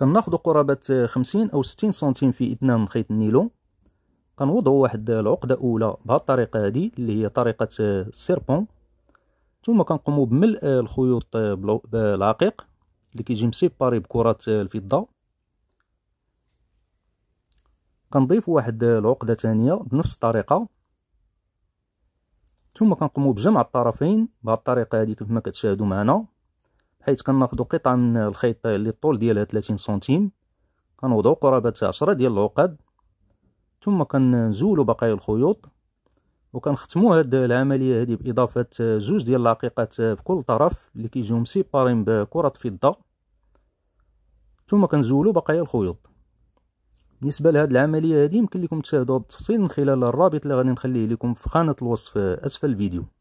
كناخذوا قرابه 50 او 60 سنتيم في اثنان من خيط النيلون كنوضعوا واحد العقده اولى بهذه الطريقه هذه اللي هي طريقه السيربون ثم كنقوموا بملء الخيوط بالعقيق اللي كيجي مسيباري بكرات الفضه كنضيف واحد العقده ثانيه بنفس الطريقه ثم كنقوموا بجمع الطرفين بهذه الطريقه هذه كيف ما كتشاهدوا معنا حيث كناخدو قطعه من الخيط اللي الطول ديالها 30 سنتيم كنوضعو قرابه 10 ديال العقد ثم كنزولو بقايا الخيوط وكنختمو هاد العمليه هادي باضافه زوج ديال العقيقات في كل طرف اللي كيجيو مسيبارين بكره فضه ثم كنزولو بقايا الخيوط بالنسبه لهاد العمليه هادي يمكن لكم تشاهدوها بالتفصيل من خلال الرابط اللي غادي نخليه لكم في خانه الوصف اسفل الفيديو